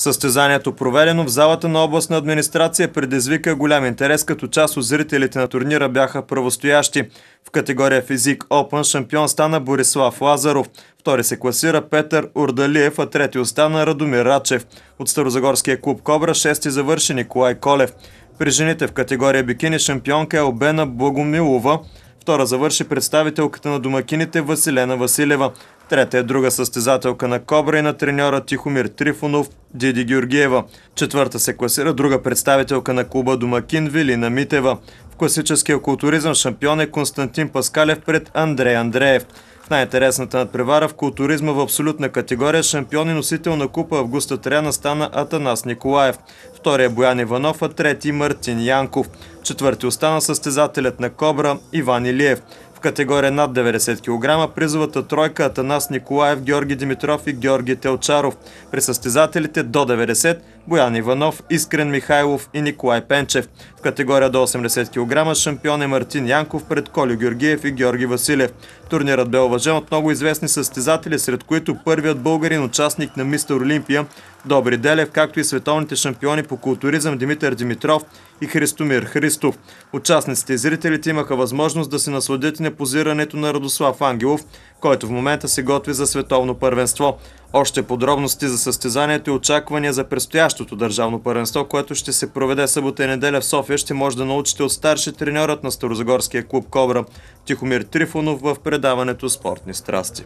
Състезанието, проведено в залата на областна администрация, предизвика голям интерес, като част от зрителите на турнира бяха правостоящи. В категория физик Open шампион стана Борислав Лазаров. Втори се класира Петър Урдалиев, а трети остана Радомир Рачев. От Старозагорския клуб Кобра шести завърши Николай Колев. При жените в категория бикини шампионка е Обена Благомилова. Втора завърши представителката на домакините Василена Василева. Трета е друга състезателка на Кобра и на треньора Тихомир Трифонов, Диди Георгиева. Четвърта се класира друга представителка на клуба Домакин Вилина Митева. В класическия културизъм шампион е Константин Паскалев пред Андрей Андреев. В най-интересната надпревара в културизма в абсолютна категория шампион и носител на купа Августа Тряна стана Атанас Николаев. Втория е Боян Иванов, а трети е Мартин Янков. Четвърти остана състезателят на Кобра Иван Илиев. В категория над 90 кг призовата тройка Атанас Николаев, Георги Димитров и Георги Телчаров. При състезателите до 90 кг. Боян Иванов, Искрен Михайлов и Николай Пенчев. В категория до 80 кг шампион е Мартин Янков пред Колю Георгиев и Георги Василев. Турнирът бе уважен от много известни състезатели, сред които първият българин участник на Мистер Олимпия Добри Делев, както и световните шампиони по културизъм Димитър Димитров и Христомир Христов. Участниците и зрителите имаха възможност да се насладят и на позирането на Радослав Ангелов, който в момента се готви за световно първенство. Още подробности за състезанието и очаквания за предстоящото държавно първенство, което ще се проведе събота и неделя в София, ще може да научите от старши треньорът на Старозагорския клуб Кобра Тихомир Трифонов в предаването Спортни страсти.